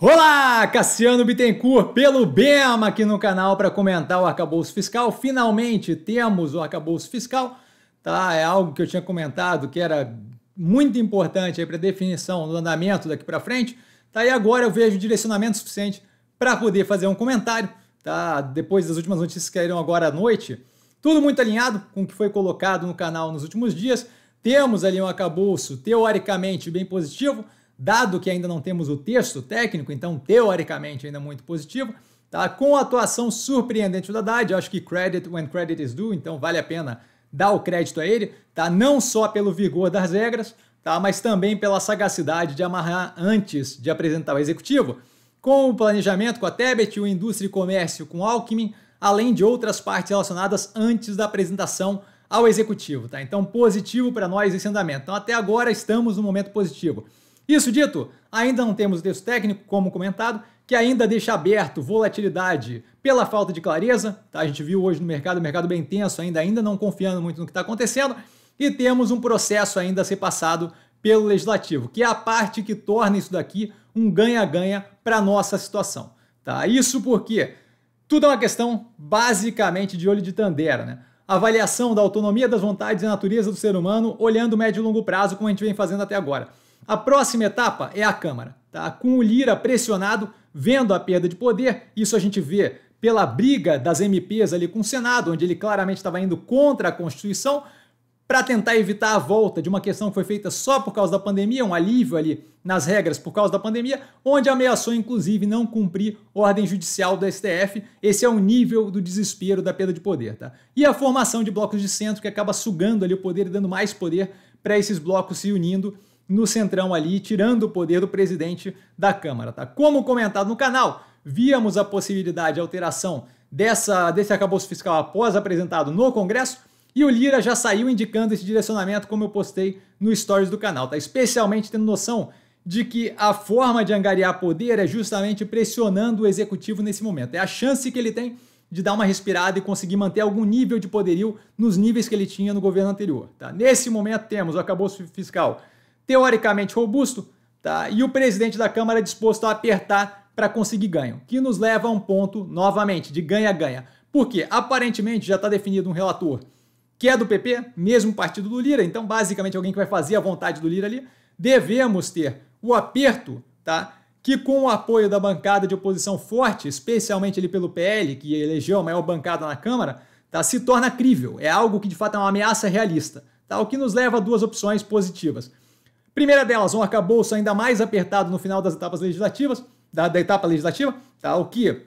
Olá, Cassiano Bittencourt pelo BEMA aqui no canal para comentar o arcabouço fiscal. Finalmente temos o arcabouço fiscal, tá? É algo que eu tinha comentado que era muito importante para a definição do andamento daqui para frente, tá? E agora eu vejo direcionamento suficiente para poder fazer um comentário, tá? Depois das últimas notícias que saíram agora à noite, tudo muito alinhado com o que foi colocado no canal nos últimos dias. Temos ali um arcabouço teoricamente bem positivo, dado que ainda não temos o texto técnico, então teoricamente ainda muito positivo, tá? com a atuação surpreendente do Haddad, acho que credit when credit is due, então vale a pena dar o crédito a ele, tá? não só pelo vigor das regras, tá? mas também pela sagacidade de amarrar antes de apresentar o executivo, com o planejamento com a Tebet, o Indústria e Comércio com o Alckmin, além de outras partes relacionadas antes da apresentação ao executivo, tá? Então positivo para nós esse andamento. Então até agora estamos no momento positivo. Isso dito, ainda não temos o texto técnico, como comentado, que ainda deixa aberto volatilidade pela falta de clareza. Tá? A gente viu hoje no mercado, mercado bem tenso, ainda, ainda não confiando muito no que está acontecendo. E temos um processo ainda a ser passado pelo legislativo, que é a parte que torna isso daqui um ganha-ganha para nossa situação. Tá? Isso porque tudo é uma questão basicamente de olho de Tandera. Né? Avaliação da autonomia das vontades e natureza do ser humano, olhando médio e longo prazo, como a gente vem fazendo até agora. A próxima etapa é a Câmara, tá? com o Lira pressionado, vendo a perda de poder, isso a gente vê pela briga das MPs ali com o Senado, onde ele claramente estava indo contra a Constituição, para tentar evitar a volta de uma questão que foi feita só por causa da pandemia, um alívio ali nas regras por causa da pandemia, onde ameaçou inclusive não cumprir ordem judicial do STF. Esse é o nível do desespero da perda de poder, tá? E a formação de blocos de centro que acaba sugando ali o poder e dando mais poder para esses blocos se unindo no centrão ali, tirando o poder do presidente da Câmara. Tá? Como comentado no canal, víamos a possibilidade de alteração dessa, desse acabouço fiscal após apresentado no Congresso, e o Lira já saiu indicando esse direcionamento, como eu postei no Stories do canal, tá? Especialmente tendo noção de que a forma de angariar poder é justamente pressionando o executivo nesse momento. É a chance que ele tem de dar uma respirada e conseguir manter algum nível de poderio nos níveis que ele tinha no governo anterior. Tá? Nesse momento temos o acabouço fiscal teoricamente robusto, tá? e o presidente da Câmara é disposto a apertar para conseguir ganho, que nos leva a um ponto, novamente, de ganha-ganha. Porque aparentemente já está definido um relator que é do PP, mesmo partido do Lira, então basicamente alguém que vai fazer a vontade do Lira ali. Devemos ter o aperto, tá? que com o apoio da bancada de oposição forte, especialmente ali pelo PL, que elegeu a maior bancada na Câmara, tá, se torna crível. É algo que de fato é uma ameaça realista, tá? o que nos leva a duas opções positivas. Primeira delas, um arcabouço ainda mais apertado no final das etapas legislativas, da, da etapa legislativa, tá? o que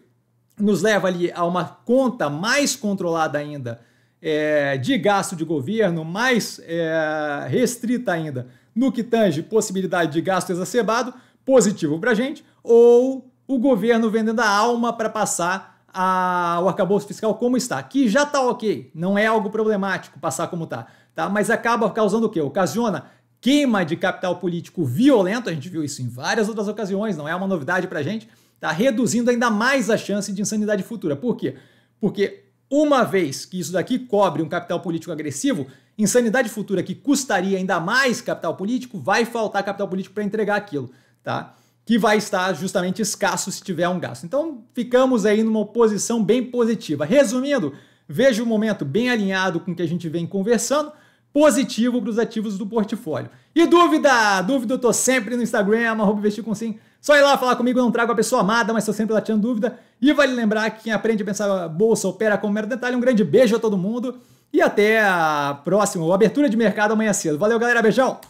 nos leva ali a uma conta mais controlada ainda é, de gasto de governo, mais é, restrita ainda no que tange possibilidade de gasto exacerbado, positivo para a gente, ou o governo vendendo a alma para passar a, o arcabouço fiscal como está, que já está ok, não é algo problemático passar como está, tá? mas acaba causando o quê? Ocasiona queima de capital político violento, a gente viu isso em várias outras ocasiões, não é uma novidade para a gente, está reduzindo ainda mais a chance de insanidade futura. Por quê? Porque uma vez que isso daqui cobre um capital político agressivo, insanidade futura que custaria ainda mais capital político, vai faltar capital político para entregar aquilo, tá? Que vai estar justamente escasso se tiver um gasto. Então, ficamos aí numa posição bem positiva. Resumindo, vejo o momento bem alinhado com o que a gente vem conversando, positivo para os ativos do portfólio. E dúvida? Dúvida eu tô sempre no Instagram, investir com sim. Só ir lá falar comigo, eu não trago a pessoa amada, mas estou sempre lá tirando dúvida. E vale lembrar que quem aprende a pensar bolsa opera com mero detalhe. Um grande beijo a todo mundo e até a próxima, abertura de mercado amanhã cedo. Valeu, galera, beijão!